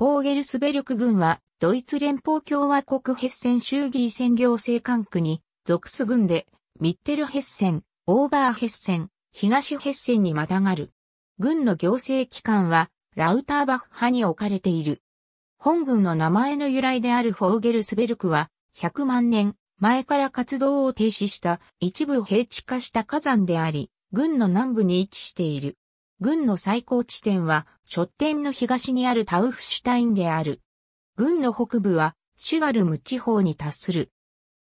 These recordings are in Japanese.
フォーゲルスベルク軍は、ドイツ連邦共和国ヘッセン州議院選行政管区に、属す軍で、ミッテルヘッセン、オーバーヘッセン、東ヘッセンにまたがる。軍の行政機関は、ラウターバッハに置かれている。本軍の名前の由来であるフォーゲルスベルクは、100万年前から活動を停止した一部平地化した火山であり、軍の南部に位置している。軍の最高地点は初点の東にあるタウフシュタインである。軍の北部はシュバルム地方に達する。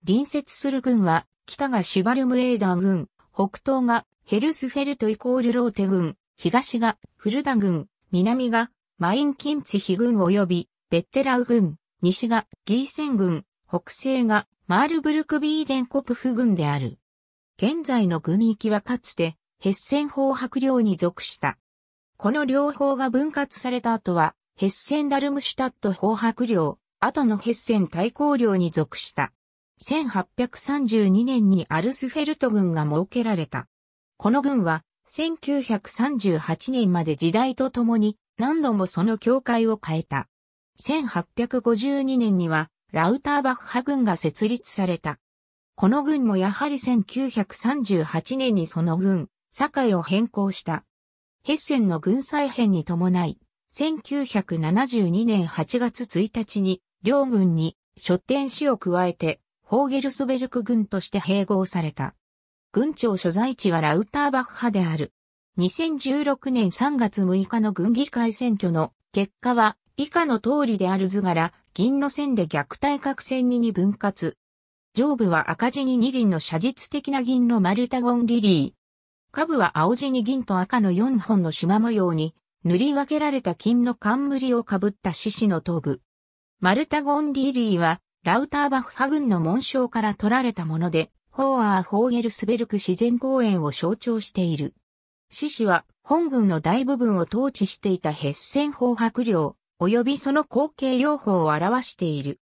隣接する軍は北がシュバルムエーダー軍、北東がヘルスフェルトイコールローテ軍、東がフルダ軍、南がマインキンツヒ軍及びベッテラウ軍、西がギーセン軍、北西がマールブルクビーデンコプフ軍である。現在の軍域はかつてヘッセン法白領に属したこの両方が分割された後は、ヘッセンダルムシュタット法白領、後のヘッセン大公領に属した。1832年にアルスフェルト軍が設けられた。この軍は、1938年まで時代とともに何度もその境界を変えた。1852年には、ラウターバッハ軍が設立された。この軍もやはり1938年にその軍、境を変更した。ヘッセンの軍再編に伴い、1972年8月1日に両軍に初店死を加えて、ホーゲルスベルク軍として併合された。軍庁所在地はラウターバッハ派である。2016年3月6日の軍議会選挙の結果は以下の通りである図柄、銀の線で虐待角線に二分割。上部は赤字に二輪の写実的な銀の丸太ゴンリリー。下部は青地に銀と赤の4本の縞模様に、塗り分けられた金の冠をかぶった獅子の頭部。マルタ・ゴンディーリーは、ラウターバフ派軍の紋章から取られたもので、ホーアー・ホーゲルスベルク自然公園を象徴している。獅子は、本軍の大部分を統治していたヘッセン法白領、及びその後継療法を表している。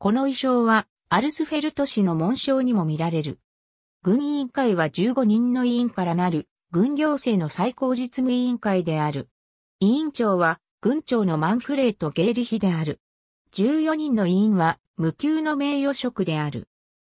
この衣装は、アルスフェルト氏の紋章にも見られる。軍委員会は15人の委員からなる軍行政の最高実務委員会である。委員長は軍長のマンフレート・ゲーリヒである。14人の委員は無給の名誉職である。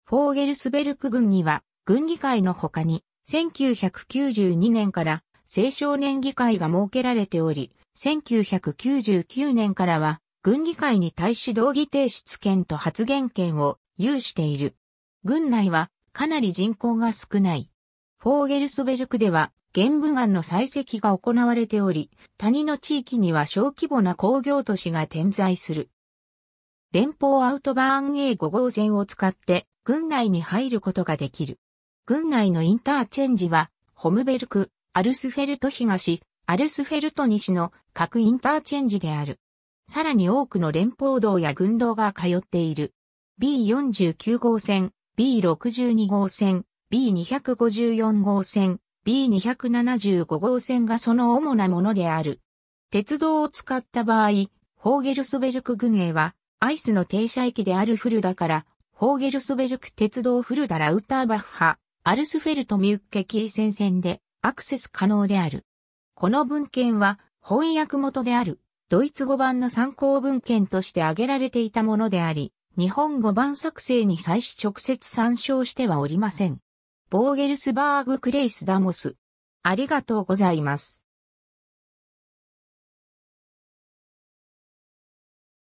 フォーゲルスベルク軍には軍議会の他に1992年から青少年議会が設けられており、1999年からは軍議会に対し同議提出権と発言権を有している。軍内はかなり人口が少ない。フォーゲルスベルクでは玄武岩の採石が行われており、谷の地域には小規模な工業都市が点在する。連邦アウトバーン A5 号線を使って軍内に入ることができる。軍内のインターチェンジは、ホムベルク、アルスフェルト東、アルスフェルト西の各インターチェンジである。さらに多くの連邦道や軍道が通っている。B49 号線、B62 号線、B254 号線、B275 号線がその主なものである。鉄道を使った場合、ホーゲルスベルク軍営は、アイスの停車駅であるフルダから、ホーゲルスベルク鉄道フルダラウターバッハ、アルスフェルトミュッケキリ戦線でアクセス可能である。この文献は翻訳元であるドイツ語版の参考文献として挙げられていたものであり、日本語版作成に際し直接参照してはおりません。ボーゲルスバーグ・クレイス・ダモス。ありがとうございます。